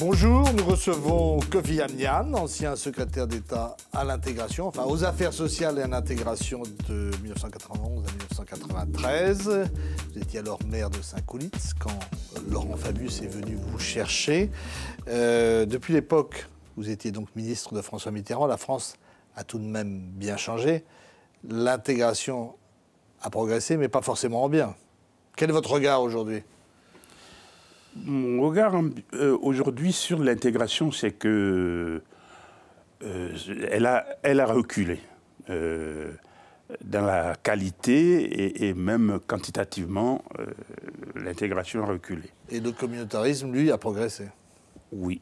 Bonjour, nous recevons Kofi Amnian, ancien secrétaire d'État à l'intégration, enfin aux affaires sociales et à l'intégration de 1991 à 1993. Vous étiez alors maire de Saint-Coulitz quand Laurent Fabius est venu vous chercher. Euh, depuis l'époque, vous étiez donc ministre de François Mitterrand. La France a tout de même bien changé. L'intégration a progressé, mais pas forcément en bien. Quel est votre regard aujourd'hui mon regard hein, euh, aujourd'hui sur l'intégration, c'est que euh, elle, a, reculé euh, dans la qualité et même quantitativement, l'intégration a reculé. Et le communautarisme, lui, a progressé Oui,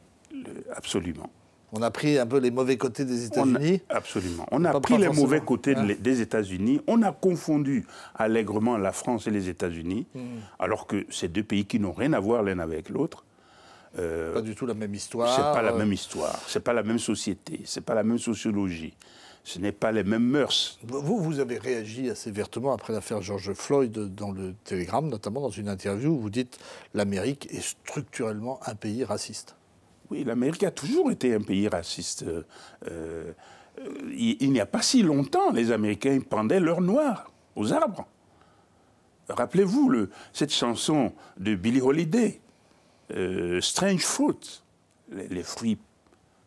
absolument. On a pris un peu les mauvais côtés des États-Unis. Absolument. On a pris les mauvais côtés des États-Unis. On a confondu allègrement la France et les États-Unis, hmm. alors que ces deux pays qui n'ont rien à voir l'un avec l'autre. Euh, pas du tout la même histoire. C'est pas la même histoire. C'est pas la même société. C'est pas la même sociologie. Ce n'est pas les mêmes mœurs. Vous, vous avez réagi assez vertement après l'affaire George Floyd dans le Télégramme, notamment dans une interview où vous dites l'Amérique est structurellement un pays raciste. Oui, l'Amérique a toujours été un pays raciste. Euh, euh, il, n'y a pas si longtemps, les Américains pendaient leurs noirs aux arbres. Rappelez-vous cette chanson de Billy Holiday, euh, Strange Fruit, les, fruits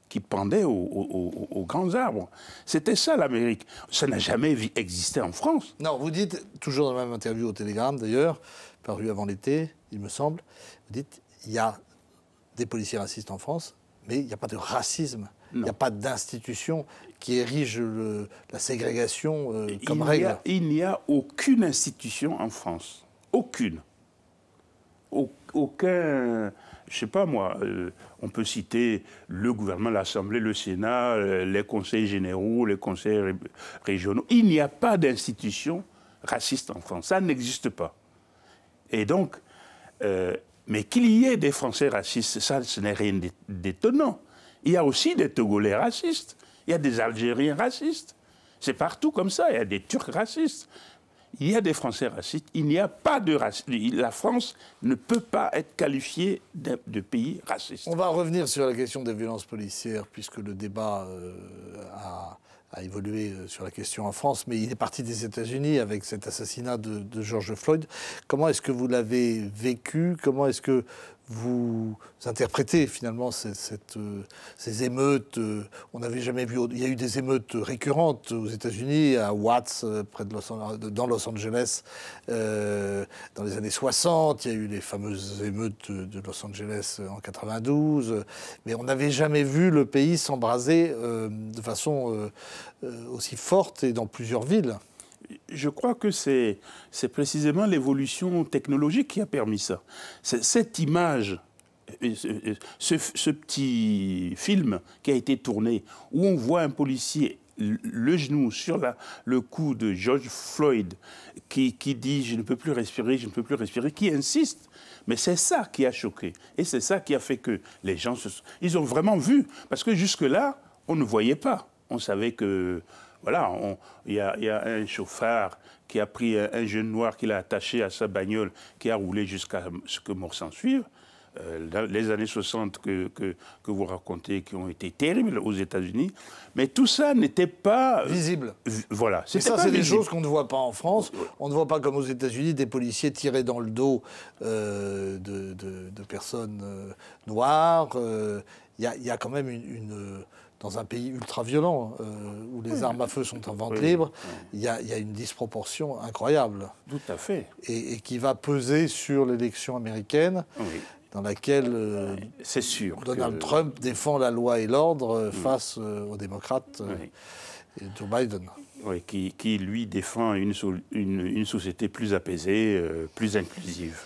qui pendaient aux, grands arbres. C'était ça l'Amérique. Ça n'a jamais existé en France. Non, vous dites, toujours dans la même interview au Télégramme d'ailleurs, paru avant l'été, il me semble, vous dites, il y a des policiers racistes en France, mais il n'y a pas de racisme. Il n'y a pas d'institution qui érige la ségrégation euh, comme il règle. il n'y a aucune institution en France. Aucune. aucun. Je ne sais pas moi, euh, on peut citer le gouvernement, l'Assemblée, le Sénat, euh, les conseils généraux, les conseils régionaux. Il n'y a pas d'institution raciste en France. Ça n'existe pas. Et donc, mais qu'il y ait des Français racistes, ça, ce n'est rien d'étonnant. Il y a aussi des Togolais racistes, il y a des Algériens racistes. C'est partout comme ça, il y a des Turcs racistes. Il y a des Français racistes, il n'y a pas de racisme. La France ne peut pas être qualifiée de, pays raciste. On va revenir sur la question des violences policières, puisque le débat euh, a a évolué euh, sur la question en France, mais il est parti des États-Unis avec cet assassinat de, de George Floyd. Comment est-ce que vous l'avez vécu Comment est-ce que vous interprétez finalement ces euh, émeutes. Euh, on jamais Il y a eu des émeutes récurrentes aux États-Unis, à Watts, euh, près de dans Los Angeles, dans les années 60. Il y a eu les fameuses émeutes de Los Angeles en 92. Mais on n'avait jamais vu le pays s'embraser de façon aussi forte et dans plusieurs villes je crois que c'est précisément l'évolution technologique qui a permis ça. Cette image, euh, euh, ce, petit film qui a été tourné, où on voit un policier le genou sur le cou de George Floyd, qui, dit je ne peux plus respirer, je ne peux plus respirer, qui insiste. Mais c'est ça qui a choqué. Et c'est ça qui a fait que les gens, ils ont vraiment vu. Parce que jusque-là, on ne voyait pas. On savait que voilà, il y, a, un chauffeur qui a pris un, jeune noir qu'il a attaché à sa bagnole, qui a roulé jusqu'à ce que mort s'en suive. Euh, les années 60 que, que, vous racontez, qui ont été terribles aux États-Unis. Mais tout ça n'était pas. Euh, visible. Voilà. Et ça, c'est des choses qu'on ne voit pas en France. On ne voit pas, comme aux États-Unis, des policiers tirés dans le dos euh, de, personnes noires. Il y, a quand même une dans un pays ultra-violent, euh, où les armes à feu sont en vente libre, il y, a une disproportion incroyable. Tout à fait. Et, qui va peser sur l'élection américaine. dans laquelle euh, c'est sûr Donald Trump défend la loi et l'ordre euh, mm. face aux démocrates et Joe Biden. Oui, qui, lui défend une société plus apaisée, plus inclusive.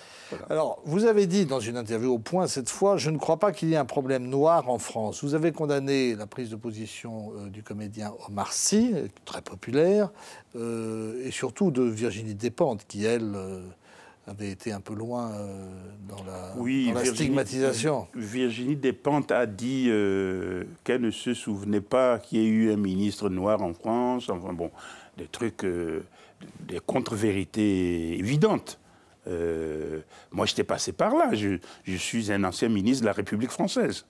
Alors, vous avez dit dans une interview au point cette fois, je ne crois pas qu'il y ait un problème noir en France. Vous avez condamné la prise de position euh, du comédien Omar Sy, très populaire, euh, et surtout de Virginie Despentes, qui, elle, euh, avait été un peu loin dans la, oui, stigmatisation. Virginie Despentes a dit qu'elle ne se souvenait pas qu'il y ait eu un ministre noir en France. Enfin bon, des trucs, des contre-vérités évidentes. Euh, moi, j'étais passé par là. Je, suis un ancien ministre de la République française.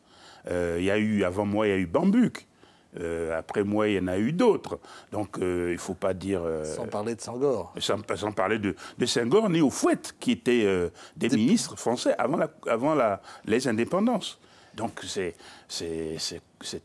Euh, il y a eu, avant moi, il y a eu Bambuc. Euh, après moi, il y en a eu d'autres. Donc, il ne faut pas dire... sans parler de Senghor. Sans, sans parler de, de Senghor ni fouette, qui étaient des, ministres français avant, avant la, les indépendances. Donc, c'est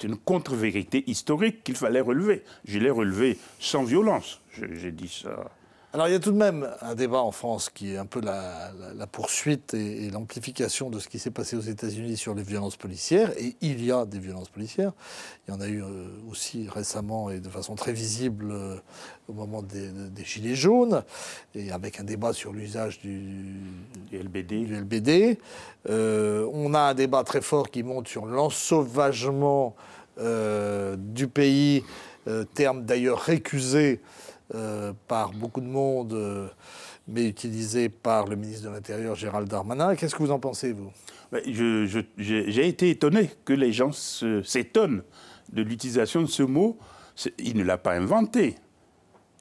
une contre-vérité historique qu'il fallait relever. Je l'ai relevé sans violence. J'ai dit ça alors il y a tout de même un débat en France qui est un peu la, poursuite et, l'amplification de ce qui s'est passé aux États-Unis sur les violences policières. Et il y a des violences policières. Il y en a eu euh, aussi récemment et de façon très visible euh, au moment des, Gilets jaunes, et avec un débat sur l'usage du, LBD. Euh, on a un débat très fort qui monte sur l'ensauvagement du pays euh, terme d'ailleurs récusé euh, par beaucoup de monde, euh, mais utilisé par le ministre de l'Intérieur Gérald Darmanin. Qu'est-ce que vous en pensez, vous ben, J'ai été étonné que les gens s'étonnent de l'utilisation de ce mot. Il ne l'a pas inventé.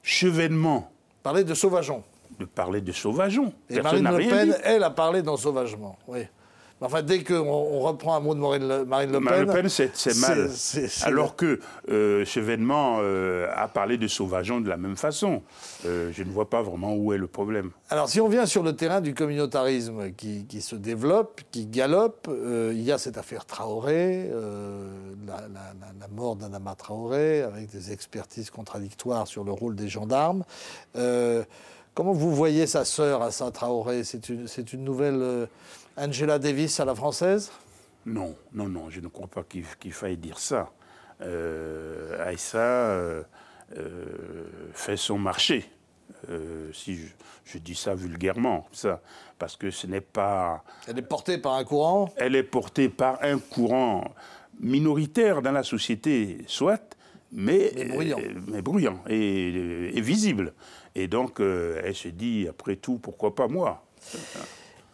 Chevènement. Parler de sauvageon. De parler de sauvageon. Et Marine Le Pen, elle, a parlé d'ensauvagement. Oui. Enfin, dès qu'on reprend un mot de Marine Le, Pen. Le Pen, c'est mal. Alors que euh, ce vénement euh, a parlé de sauvageons de la même façon. Euh, je ne vois pas vraiment où est le problème. Alors, si on vient sur le terrain du communautarisme qui, se développe, qui galope, il y a cette affaire Traoré, la, mort la, mort d'Anama Traoré, avec des expertises contradictoires sur le rôle des gendarmes. Comment vous voyez sa sœur, Aïssa Traoré C'est une, nouvelle euh, Angela Davis à la française Non, non, non, je ne crois pas qu'il faille dire ça. Euh, Aïssa euh, euh, fait son marché, si je, dis ça vulgairement, ça, parce que ce n'est pas... Elle est portée par un courant Elle est portée par un courant minoritaire dans la société, soit, mais, bruyant. Euh, mais bruyant euh, et, visible. Et donc, euh, elle s'est dit, après tout, pourquoi pas moi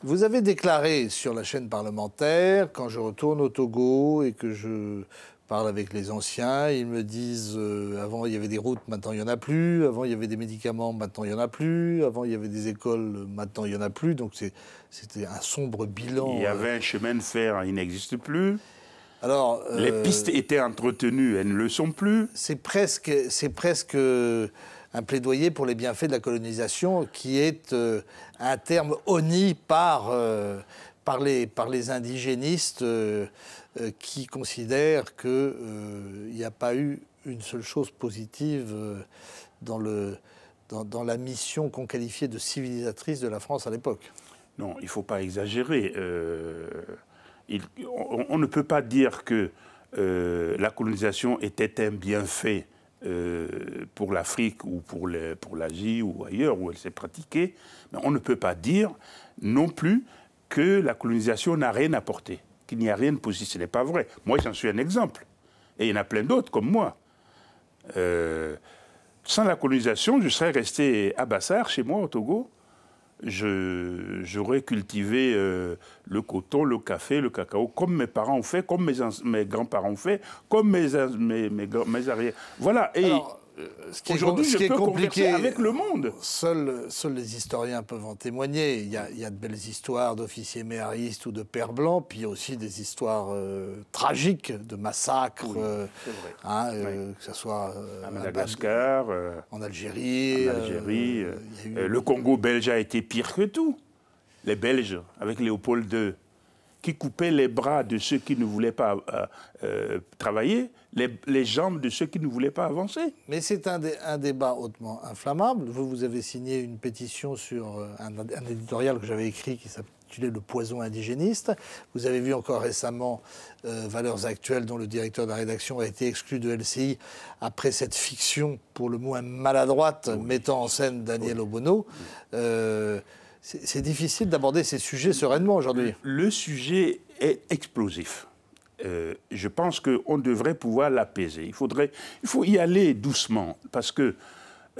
Vous avez déclaré sur la chaîne parlementaire, quand je retourne au Togo et que je parle avec les anciens, ils me disent, avant il y avait des routes, maintenant il n'y en a plus, avant il y avait des médicaments, maintenant il n'y en a plus, avant il y avait des écoles, maintenant il n'y en a plus, donc c'était un sombre bilan. Il y avait un chemin de fer, il n'existe plus les euh, pistes étaient entretenues, elles ne le sont plus. C'est presque, c'est presque euh, un plaidoyer pour les bienfaits de la colonisation, qui est euh, un terme honni par, par, les, par indigénistes qui considèrent qu'il n'y a pas eu une seule chose positive dans, le, dans la mission qu'on qualifiait de civilisatrice de la France à l'époque. Non, il ne faut pas exagérer on, ne peut pas dire que euh, la colonisation était un bienfait euh, pour l'Afrique ou pour, l'Asie ou ailleurs où elle s'est pratiquée, mais on ne peut pas dire non plus que la colonisation n'a rien apporté, qu'il n'y a rien de positif. Ce n'est pas vrai. Moi, j'en suis un exemple. Et il y en a plein d'autres comme moi. Euh, sans la colonisation, je serais resté à Bassar, chez moi, au Togo, j'aurais cultivé euh, le coton, le café, le cacao, comme mes parents ont fait, comme mes, mes grands-parents ont fait, comme mes, mes, mes, arrières. Voilà. Et aujourd'hui, qui est compliqué, avec le monde. Seuls, seuls, les historiens peuvent en témoigner. Il y a, de belles histoires d'officiers méharistes ou de pères blancs, puis aussi des histoires euh, tragiques de massacres, euh, hein, euh, que ce soit à Madagascar, en Algérie. En Algérie Le Congo belge a été pire que tout. Les Belges, avec Léopold II, qui coupait les bras de ceux qui ne voulaient pas euh, euh, travailler, les, jambes de ceux qui ne voulaient pas avancer. Mais c'est un, débat hautement inflammable. Vous, vous avez signé une pétition sur euh, un, éditorial que j'avais écrit qui s'intitulait le poison indigéniste. Vous avez vu encore récemment Valeurs Actuelles, dont le directeur de la rédaction a été exclu de LCI après cette fiction, pour le moins maladroite, mettant en scène Daniel Obono c'est difficile d'aborder ces sujets sereinement aujourd'hui. Le sujet est explosif. Euh, je pense qu'on devrait pouvoir l'apaiser. Il, faut y aller doucement, parce que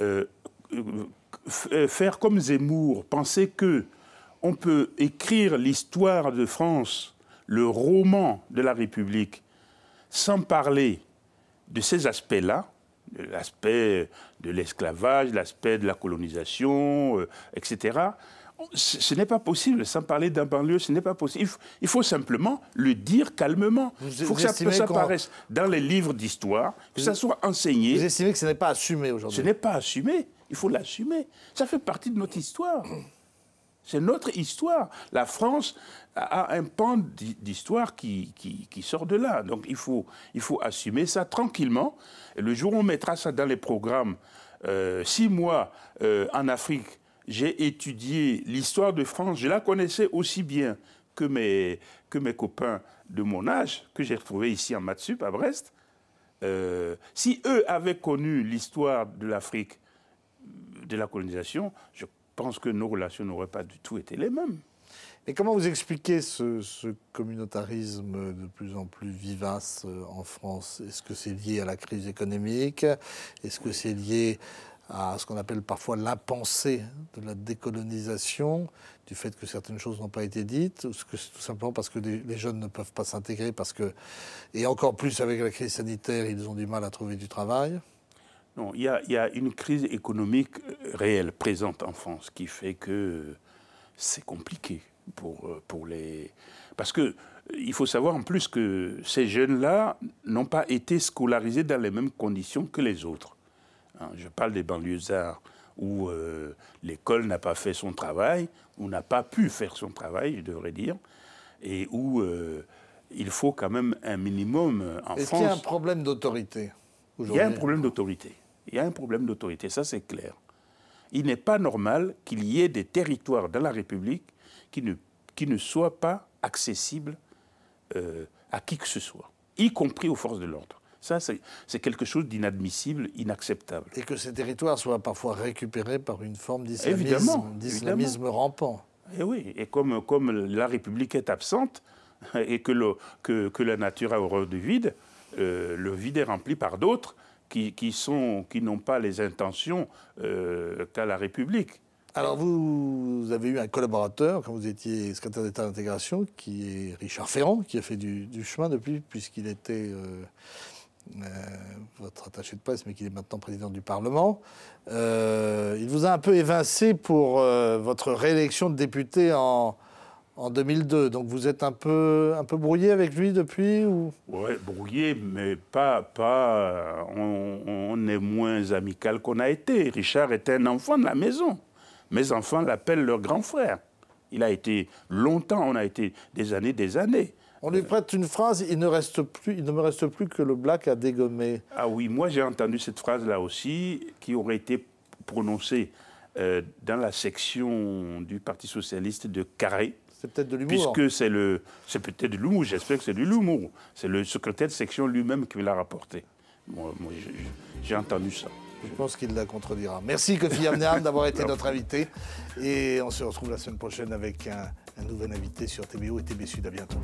euh, euh, faire comme Zemmour, penser que on peut écrire l'histoire de France, le roman de la République, sans parler de ces aspects-là, l'aspect de l'esclavage, l'aspect de la colonisation, etc., ce n'est pas possible, sans parler d'un banlieue, ce n'est pas possible. Il faut simplement le dire calmement. Il faut que ça, apparaisse dans les livres d'histoire, que ça soit enseigné. Vous estimez que ce n'est pas assumé aujourd'hui Ce n'est pas assumé, il faut l'assumer. Ça fait partie de notre histoire. C'est notre histoire. La France a un pan d'histoire qui, qui, sort de là. Donc il faut, il faut assumer ça tranquillement. le jour où on mettra ça dans les programmes, euh, six mois euh, en Afrique, j'ai étudié l'histoire de France. Je la connaissais aussi bien que mes, que mes copains de mon âge, que j'ai retrouvés ici en Matsup, à Brest. Euh, si eux avaient connu l'histoire de l'Afrique, de la colonisation, je pense que nos relations n'auraient pas du tout été les mêmes. Et comment vous expliquez ce, ce, communautarisme de plus en plus vivace euh, en France Est-ce que c'est lié à la crise économique Est-ce que c'est lié à ce qu'on appelle parfois la pensée de la décolonisation, du fait que certaines choses n'ont pas été dites, ou est-ce que tout simplement parce que les, jeunes ne peuvent pas s'intégrer, parce que, et encore plus avec la crise sanitaire, ils ont du mal à trouver du travail. Non, il y, a une crise économique réelle, présente en France, qui fait que c'est compliqué pour, pour les... Parce que il faut savoir en plus que ces jeunes-là n'ont pas été scolarisés dans les mêmes conditions que les autres. Hein, je parle des arts où euh, l'école n'a pas fait son travail, ou n'a pas pu faire son travail, je devrais dire, et où euh, il faut quand même un minimum euh, en France. ce qu'il y a un problème d'autorité Il y a un problème d'autorité. Il y a un problème d'autorité, ça c'est clair. Il n'est pas normal qu'il y ait des territoires dans la République qui ne, qui ne soient pas accessibles à qui que ce soit, y compris aux forces de l'ordre. Ça, c'est quelque chose d'inadmissible, inacceptable. Et que ces territoires soient parfois récupérés par une forme d'islamisme rampant. Et eh oui, et comme, comme la République est absente et que, la nature a horreur du vide, euh, le vide est rempli par d'autres qui, n'ont pas les intentions euh, qu'a la République. Alors vous, avez eu un collaborateur quand vous étiez secrétaire d'État d'intégration, qui est Richard Ferrand, qui a fait du, chemin depuis, puisqu'il était... Euh, euh, votre attaché de presse, mais qui est maintenant président du Parlement. Euh, il vous a un peu évincé pour euh, votre réélection de député en, en 2002. Donc vous êtes un peu, un peu brouillé avec lui depuis ou... Oui, brouillé, mais pas. pas on, on est moins amical qu'on a été. Richard était un enfant de la maison. Mes enfants l'appellent leur grand frère. Il a été longtemps, on a été des années, des années. On lui prête une phrase, il ne, reste plus, il ne me reste plus que le black à dégommer. Ah oui, moi j'ai entendu cette phrase-là aussi, qui aurait été prononcée euh, dans la section du Parti socialiste de Carré. C'est peut-être de l'humour. Puisque c'est le, peut-être de l'humour. J'espère que c'est de l'humour. C'est le secrétaire de section lui-même qui l'a rapporté. Moi, j'ai entendu ça. Je pense qu'il la contredira. Merci Kofi Amneham d'avoir été notre invité. Et on se retrouve la semaine prochaine avec un, nouvel invité sur TBO et TB À bientôt.